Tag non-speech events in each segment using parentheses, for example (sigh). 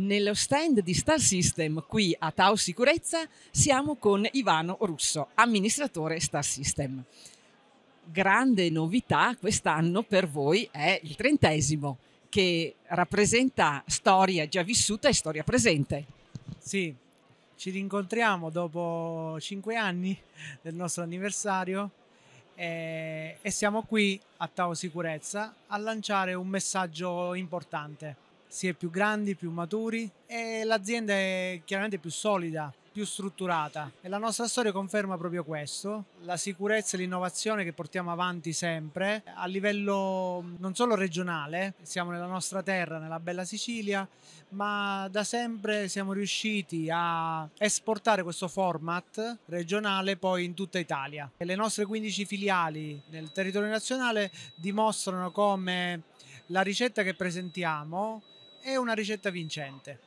Nello stand di Star System qui a Tau Sicurezza siamo con Ivano Russo, amministratore Star System. Grande novità quest'anno per voi è il trentesimo che rappresenta storia già vissuta e storia presente. Sì, ci rincontriamo dopo cinque anni del nostro anniversario e, eh, e siamo qui a Tau Sicurezza a lanciare un messaggio importante si è più grandi, più maturi e l'azienda è chiaramente più solida, più strutturata e la nostra storia conferma proprio questo, la sicurezza e l'innovazione che portiamo avanti sempre a livello non solo regionale, siamo nella nostra terra, nella bella Sicilia, ma da sempre siamo riusciti a esportare questo format regionale poi in tutta Italia. E le nostre 15 filiali nel territorio nazionale dimostrano come la ricetta che presentiamo è una ricetta vincente.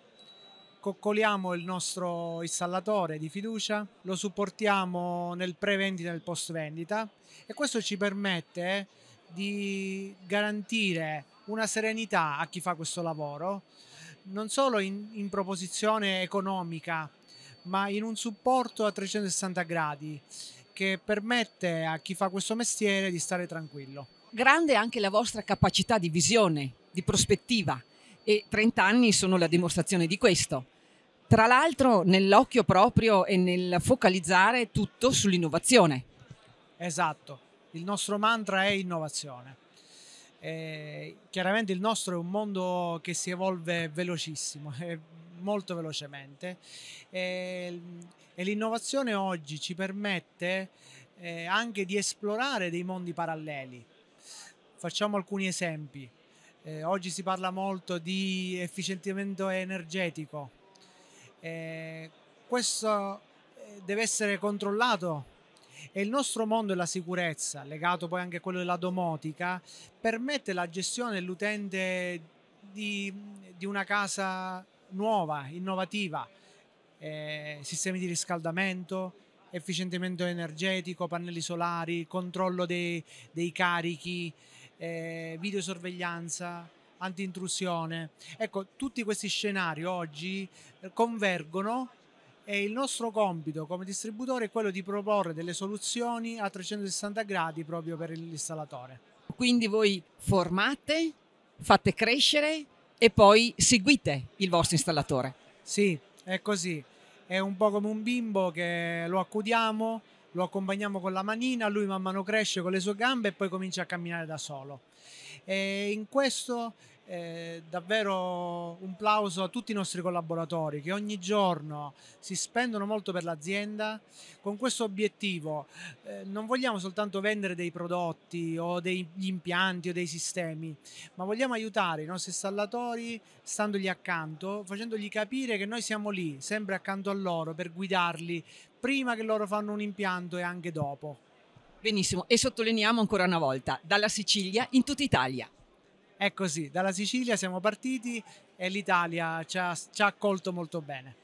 Coccoliamo il nostro installatore di fiducia, lo supportiamo nel pre-vendita e nel post-vendita e questo ci permette di garantire una serenità a chi fa questo lavoro, non solo in, in proposizione economica, ma in un supporto a 360 gradi che permette a chi fa questo mestiere di stare tranquillo. Grande anche la vostra capacità di visione, di prospettiva e 30 anni sono la dimostrazione di questo. Tra l'altro nell'occhio proprio e nel focalizzare tutto sull'innovazione. Esatto, il nostro mantra è innovazione. Eh, chiaramente il nostro è un mondo che si evolve velocissimo, (laughs) eh, molto velocemente eh, e l'innovazione oggi ci permette eh, anche di esplorare dei mondi paralleli. Facciamo alcuni esempi. Eh, oggi si parla molto di efficientamento energetico. Eh, questo eh, deve essere controllato e il nostro mondo della sicurezza, legato poi anche a quello della domotica, permette la gestione dell'utente di, di una casa nuova, innovativa, eh, sistemi di riscaldamento, efficientamento energetico, pannelli solari, controllo dei, dei carichi eh, videosorveglianza, antiintrusione. Ecco, tutti questi scenari oggi eh, convergono e il nostro compito come distributore è quello di proporre delle soluzioni a 360 gradi proprio per l'installatore. Quindi voi formate, fate crescere e poi seguite il vostro installatore. Sì, è così. È un po' come un bimbo che lo accudiamo, lo accompagniamo con la manina, lui man mano cresce con le sue gambe e poi comincia a camminare da solo. E in questo eh, davvero un plauso a tutti i nostri collaboratori che ogni giorno si spendono molto per l'azienda con questo obiettivo. Eh, non vogliamo soltanto vendere dei prodotti o degli impianti o dei sistemi, ma vogliamo aiutare i nostri installatori standogli accanto, facendogli capire che noi siamo lì, sempre accanto a loro, per guidarli prima che loro fanno un impianto e anche dopo. Benissimo, e sottolineiamo ancora una volta, dalla Sicilia in tutta Italia è così, dalla Sicilia siamo partiti e l'Italia ci ha, ci ha accolto molto bene.